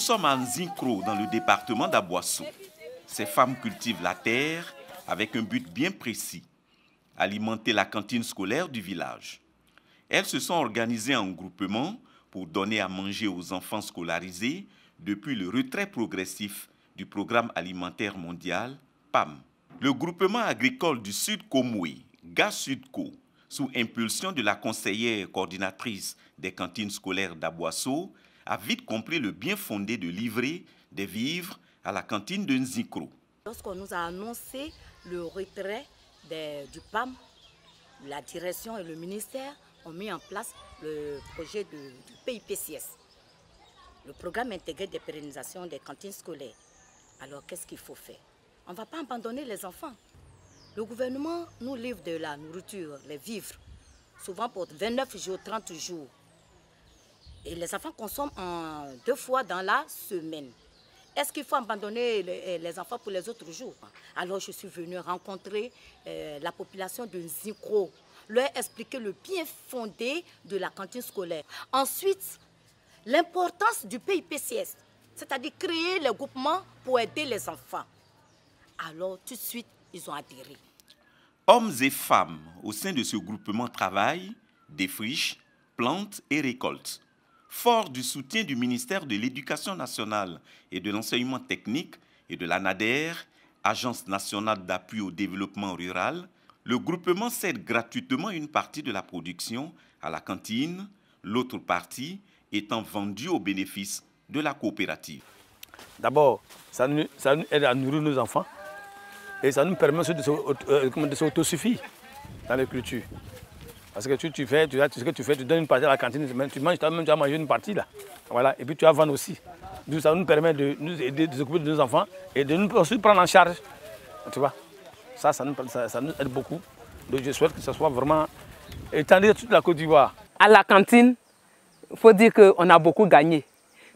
Nous sommes en Zincro, dans le département d'Aboissou. Ces femmes cultivent la terre avec un but bien précis, alimenter la cantine scolaire du village. Elles se sont organisées en groupement pour donner à manger aux enfants scolarisés depuis le retrait progressif du programme alimentaire mondial, PAM. Le groupement agricole du Sud Komoué, GASUDCO, sous impulsion de la conseillère coordinatrice des cantines scolaires d'Aboisseau, a vite compris le bien fondé de livrer des vivres à la cantine de Nzikro. Lorsqu'on nous a annoncé le retrait du PAM, la direction et le ministère ont mis en place le projet de, du PIPCS, le programme intégré de pérennisation des cantines scolaires. Alors qu'est-ce qu'il faut faire On ne va pas abandonner les enfants. Le gouvernement nous livre de la nourriture, les vivres, souvent pour 29 jours, 30 jours. Et les enfants consomment deux fois dans la semaine. Est-ce qu'il faut abandonner euh, les, enfants pour les autres jours Alors je suis venue rencontrer euh, la population de Nzikro, leur expliquer le bien fondé de la cantine scolaire. Ensuite, l'importance du PIPCS, c'est-à-dire créer le groupement pour aider les enfants. Alors tout de suite, ils ont adhéré. Hommes et femmes au sein de ce groupement travaillent, défrichent, plantent et récoltent fort du soutien du ministère de l'Éducation nationale et de l'enseignement technique et de l'ANADER, Agence nationale d'appui au développement rural, le groupement cède gratuitement une partie de la production à la cantine, l'autre partie étant vendue au bénéfice de la coopérative. D'abord, ça, nous, aide à nourrir nos enfants et ça nous permet de euh, s'autosuffire dans les parce que tu, fais, tu, ce que tu fais, tu donnes une partie à la cantine, tu manges, toi-même, tu as mangé une partie là. Voilà, et puis tu as vendre aussi. Donc ça nous permet de nous aider, de s'occuper de nos enfants et de nous aussi prendre en charge. Tu vois Ça, ça nous, ça, aide beaucoup. Donc je souhaite que ce soit vraiment étendu à toute la Côte d'Ivoire. À la cantine, il faut dire qu'on a beaucoup gagné.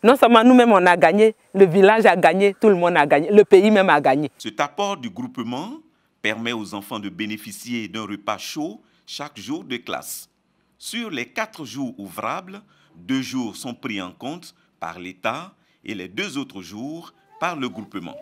Non seulement nous-mêmes on a gagné, le village a gagné, tout le monde a gagné, le pays même a gagné. Cet apport du groupement permet aux enfants de bénéficier d'un repas chaud chaque jour de classe. Sur les quatre jours ouvrables, deux jours sont pris en compte par l'État et les deux autres jours par le groupement.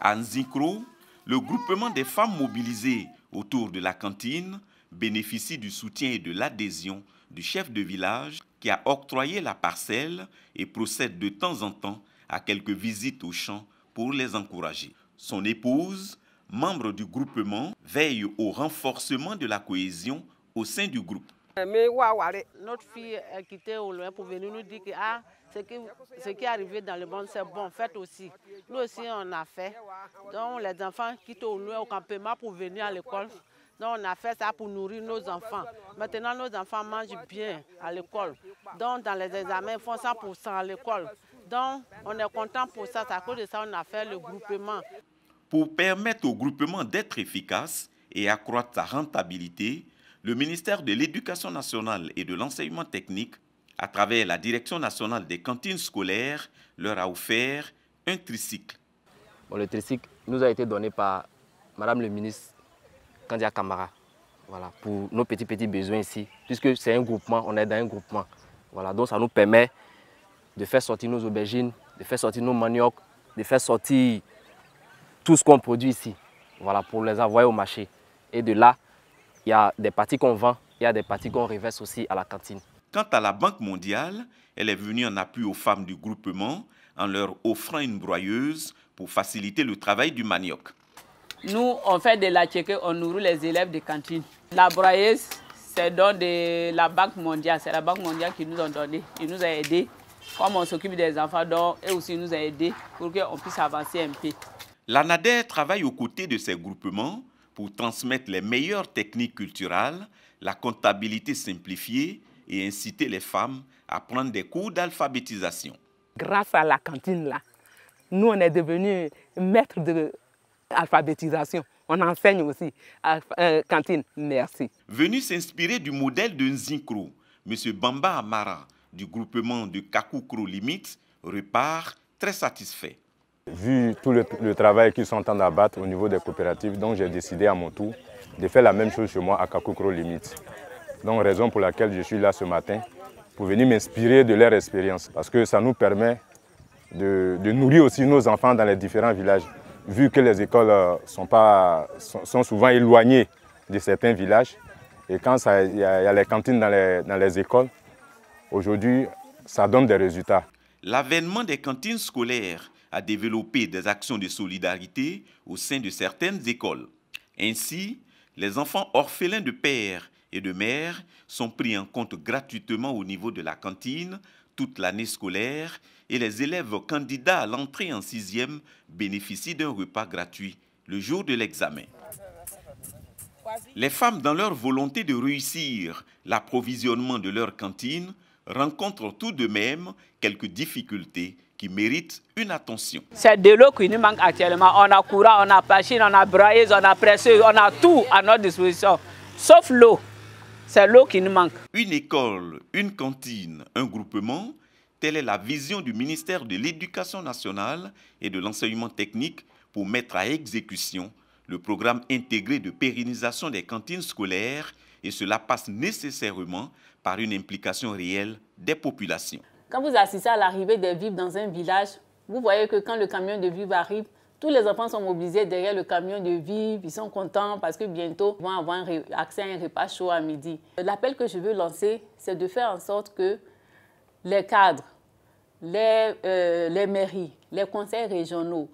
À Nzikro, le groupement des femmes mobilisées autour de la cantine bénéficie du soutien et de l'adhésion du chef de village qui a octroyé la parcelle et procède de temps en temps à quelques visites au champ pour les encourager. Son épouse, membres du groupement, veillent au renforcement de la cohésion au sein du groupe. Euh, notre fille a quitté au loin pour venir nous dire que ah, ce, qui, ce qui est arrivé dans le monde, c'est bon, faites aussi. Nous aussi, on a fait. Donc, les enfants quittent au loin au campement pour venir à l'école. Donc, on a fait ça pour nourrir nos enfants. Maintenant, nos enfants mangent bien à l'école. Donc, dans les examens, ils font 100% à l'école. Donc, on est content pour ça. C'est à cause de ça qu'on a fait le groupement. Pour permettre au groupement d'être efficace et accroître sa rentabilité, le ministère de l'Éducation nationale et de l'enseignement technique, à travers la Direction nationale des cantines scolaires, leur a offert un tricycle. le tricycle nous a été donné par Madame le ministre Kandia Camara voilà, pour nos petits petits besoins ici, puisque c'est un groupement, on est dans un groupement. Voilà, donc ça nous permet de faire sortir nos aubergines, de faire sortir nos maniocs, de faire sortir tout ce qu'on produit ici, voilà, pour les envoyer au marché. Et de là, il y a des parties qu'on vend, il y a des parties qu'on reverse aussi à la cantine. Quant à la Banque mondiale, elle est venue en appui aux femmes du groupement en leur offrant une broyeuse pour faciliter le travail du manioc. Nous, on fait de la tchèque, on nourrit les élèves de cantine. La broyeuse, c'est donc de la Banque mondiale. C'est la Banque mondiale qui nous a donné. qui nous a aidés. Comme on s'occupe des enfants, donc, et aussi nous a aidés pour qu'on puisse avancer un peu. L'ANADER travaille aux côtés de ces groupements pour transmettre les meilleures techniques culturelles, la comptabilité simplifiée et inciter les femmes à prendre des cours d'alphabétisation. Grâce à la cantine là, nous on est devenus maîtres de On enseigne aussi à la euh, cantine. Merci. Venu s'inspirer du modèle de Nzinkro, M. Bamba Amara du groupement de Kakoukro Limite repart très satisfait vu tout le, travail qu'ils sont en train d'abattre au niveau des coopératives, donc j'ai décidé à mon tour de faire la même chose chez moi à Kakukro Limite. Donc raison pour laquelle je suis là ce matin, pour venir m'inspirer de leur expérience, parce que ça nous permet de, nourrir aussi nos enfants dans les différents villages, vu que les écoles euh, sont, pas, sont, souvent éloignées de certains villages. Et quand il y, y, a les cantines dans les, dans les écoles, aujourd'hui, ça donne des résultats. L'avènement des cantines scolaires à développer des actions de solidarité au sein de certaines écoles. Ainsi, les enfants orphelins de père et de mère sont pris en compte gratuitement au niveau de la cantine toute l'année scolaire et les élèves candidats à l'entrée en sixième bénéficient d'un repas gratuit le jour de l'examen. Les femmes, dans leur volonté de réussir l'approvisionnement de leur cantine, rencontrent tout de même quelques difficultés qui méritent une attention. C'est de l'eau qui nous manque actuellement. On a courant, on a machine, on a brailleuse, on a presseuse, on a tout à notre disposition, sauf l'eau. C'est l'eau qui nous manque. Une école, une cantine, un groupement, telle est la vision du ministère de l'Éducation nationale et de l'enseignement technique pour mettre à exécution le programme intégré de pérennisation des cantines scolaires et cela passe nécessairement par une implication réelle des populations. Quand vous assistez à l'arrivée des vivres dans un village, vous voyez que quand le camion de vivres arrive, tous les enfants sont mobilisés derrière le camion de vivres. Ils sont contents parce que bientôt, ils vont avoir accès à un repas chaud à midi. L'appel que je veux lancer, c'est de faire en sorte que les cadres, les, euh, mairies, les conseils régionaux,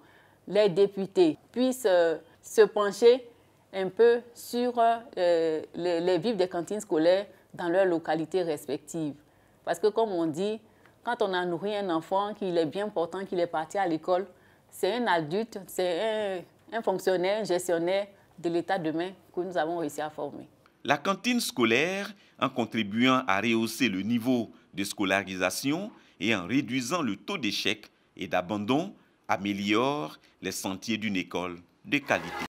les députés puissent euh, se pencher un peu sur euh, les, les vivres des cantines scolaires dans leurs localités respectives. Parce que comme on dit, quand on a nourri un enfant, qu'il est bien portant, qu'il est parti à l'école, c'est un adulte, c'est un, fonctionnaire, un gestionnaire de l'État de main que nous avons réussi à former. La cantine scolaire, en contribuant à rehausser le niveau de scolarisation et en réduisant le taux d'échec et d'abandon, améliore les sentiers d'une école de qualité.